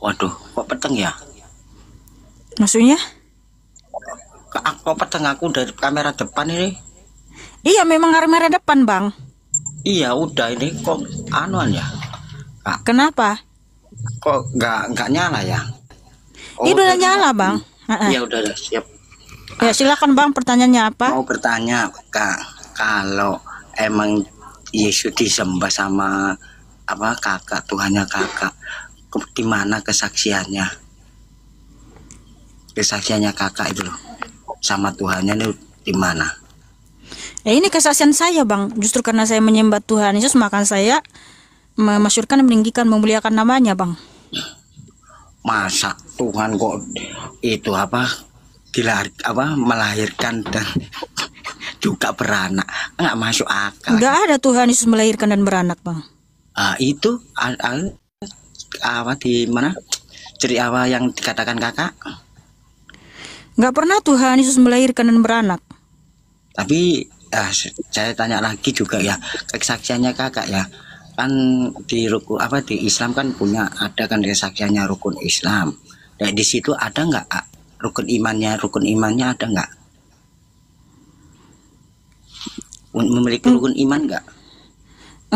Waduh, kok peteng ya? Maksudnya? Kok, kok peteng aku dari kamera depan ini? Iya, memang kamera depan, Bang. Iya, udah ini kok anuan ya? Kak. Kenapa? Kok nggak nggak nyala ya? Oh, Ini udah nyala, Bang. Iya, udah, udah siap. Ya, silakan Bang, pertanyaannya apa? Mau bertanya, Kak, kalau emang Yesus disembah sama apa kakak Tuhannya kakak di mana kesaksiannya kesaksiannya kakak itu loh sama Tuhannya itu di mana ya ini kesaksian saya bang justru karena saya menyembah Tuhan Yesus maka saya memasyurkan meninggikan memuliakan namanya bang masa Tuhan kok itu apa dilahir apa melahirkan dan juga beranak nggak masuk akal nggak ada Tuhan Yesus melahirkan dan beranak bang ah itu al ah, ah awal di mana ciri awal yang dikatakan kakak nggak pernah Tuhan Yesus melahirkan dan beranak tapi eh, saya tanya lagi juga ya kesaksiannya kakak ya kan di ruku apa di Islam kan punya ada kan kesaksiannya rukun Islam dan nah, di situ ada nggak rukun imannya rukun imannya ada nggak memiliki rukun iman nggak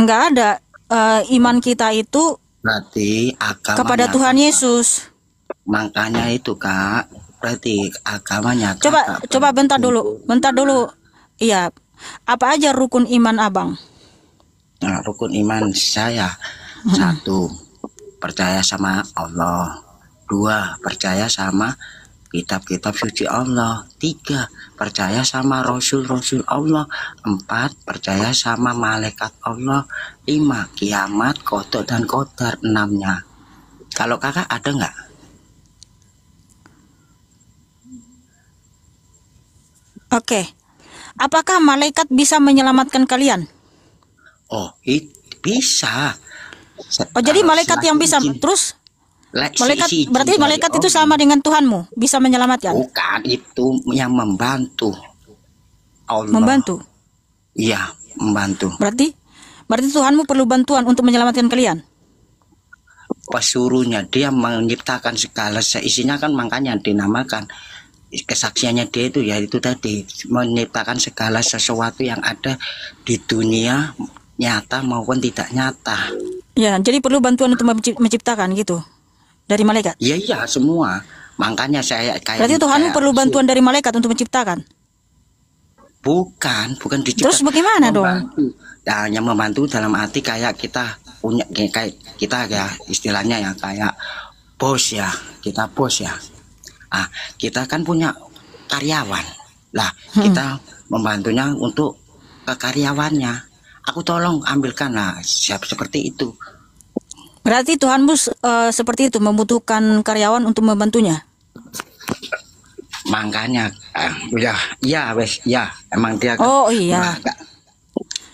nggak ada uh, iman kita itu berarti agama kepada Tuhan Yesus makanya itu kak berarti agamanya coba kak, coba bentar dulu bentar dulu iya apa aja rukun iman abang nah, rukun iman saya satu percaya sama Allah dua percaya sama kitab-kitab suci Allah. Tiga, percaya sama Rasul-Rasul Allah. Empat, percaya sama malaikat Allah. Lima, kiamat, kodok, dan kodar. Enamnya. Kalau kakak ada nggak? Oke. Okay. Apakah malaikat bisa menyelamatkan kalian? Oh, it bisa. Oh, jadi malaikat yang bisa. Izin. Terus Malaikat si, si berarti ya malaikat itu sama dengan Tuhanmu bisa menyelamatkan. Bukan itu yang membantu. Allah. Membantu. Iya, membantu. Berarti berarti Tuhanmu perlu bantuan untuk menyelamatkan kalian. Pesuruhnya dia menciptakan segala seisinya kan makanya dinamakan kesaksiannya dia itu yaitu tadi menciptakan segala sesuatu yang ada di dunia nyata maupun tidak nyata. Ya, jadi perlu bantuan untuk menciptakan gitu dari malaikat? Iya iya semua. Makanya saya kayak Berarti gitu, Tuhan kayak perlu bantuan dari malaikat untuk menciptakan? Bukan, bukan diciptakan. Terus bagaimana membantu. dong? Ya, yang membantu dalam arti kayak kita punya kayak kita ya istilahnya ya kayak bos ya, kita bos ya. Ah, kita kan punya karyawan. Lah, hmm. kita membantunya untuk ke karyawannya. Aku tolong ambilkan lah siap seperti itu. Berarti Tuhanmu uh, eh, seperti itu membutuhkan karyawan untuk membantunya. Makanya uh, ya, ya wes, ya emang dia. Oh iya. Enggak, nah,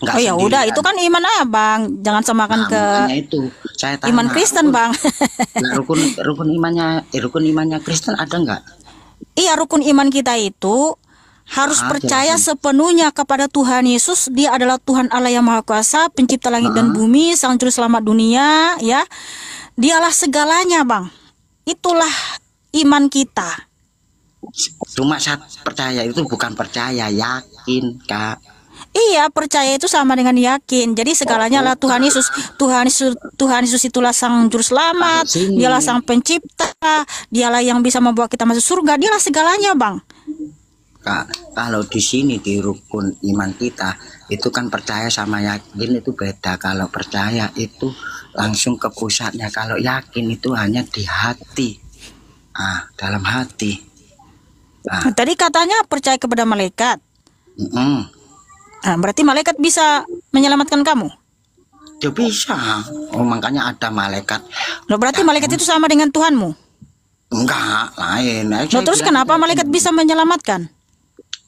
enggak oh ya udah itu kan iman bang, jangan samakan nah, ke itu. Saya tanya, iman Kristen rukun, nah, bang. nah, rukun rukun imannya eh, rukun imannya Kristen ada nggak? Iya rukun iman kita itu harus ada, percaya sepenuhnya kepada Tuhan Yesus. Dia adalah Tuhan Allah yang Maha Kuasa, Pencipta langit nah. dan bumi, Sang Juru Selamat dunia, ya. Dialah segalanya, Bang. Itulah iman kita. Cuma saat percaya itu bukan percaya, yakin, Kak. Iya, percaya itu sama dengan yakin. Jadi segalanya oh, lah Tuhan Yesus. Tuhan Yesus, Tuhan Yesus itulah sang juru selamat, dialah sang pencipta, dialah yang bisa membawa kita masuk surga, dialah segalanya, Bang. Kak, kalau di sini di rukun iman kita itu kan percaya sama yakin itu beda. Kalau percaya itu langsung ke pusatnya. Kalau yakin itu hanya di hati. Ah, dalam hati. Ah. Nah, tadi katanya percaya kepada malaikat. Mm -mm. Nah, berarti malaikat bisa menyelamatkan kamu? Ya bisa. Oh, makanya ada malaikat. Loh, berarti Dan... Nah, malaikat itu sama dengan Tuhanmu? Enggak, lain. Nah, terus kenapa malaikat bisa menyelamatkan?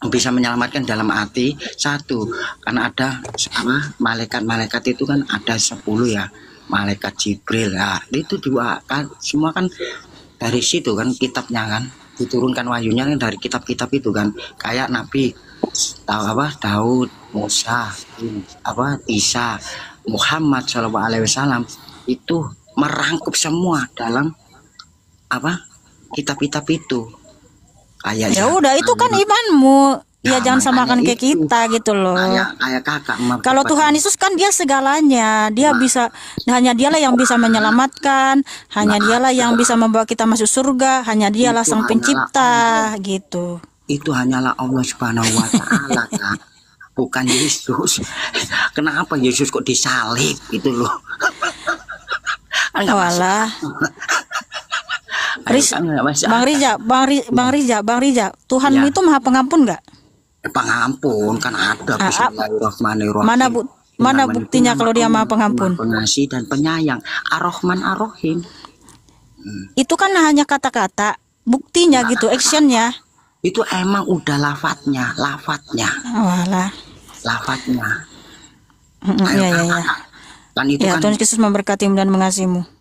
bisa menyelamatkan dalam hati satu karena ada sama malaikat-malaikat itu kan ada sepuluh ya malaikat Jibril ya itu dua kan semua kan dari situ kan kitabnya kan diturunkan wahyunya kan dari kitab-kitab itu kan kayak Nabi tahu apa Daud Musa apa Isa Muhammad Shallallahu Alaihi itu merangkup semua dalam apa kitab-kitab itu Ah, iya, ya iya. udah itu kan nah, imanmu Ya, nah, jangan samakan kayak ke kita gitu loh. Kayak, nah, kayak kakak. Kalau Tuhan Yesus kan dia segalanya, dia nah. bisa hanya dialah yang bisa menyelamatkan, hanya nah, dialah yang bisa membawa kita masuk surga, hanya dialah sang pencipta Allah. gitu. Itu hanyalah Allah Subhanahu wa taala Bukan Yesus. Kenapa Yesus kok disalib gitu loh? awalnya Riz, Bang Rija, Bang Rija, Bang Rija, Bang Rija, Tuhanmu ya. itu maha pengampun nggak? Eh, pengampun kan ada ah, ah. Bismillahirrahmanirrahim. Mana bu, mana buktinya kalau dia maha pengampun? Pengasih dan penyayang. Ar-Rahman Ar-Rahim. Hmm. Itu kan hanya kata-kata, buktinya gitu, nah, gitu, actionnya. Itu emang udah lafatnya, lafatnya. Walah. Lafatnya. iya, iya, iya. Kan itu ya, kan Tuhan Yesus memberkati dan mengasihimu.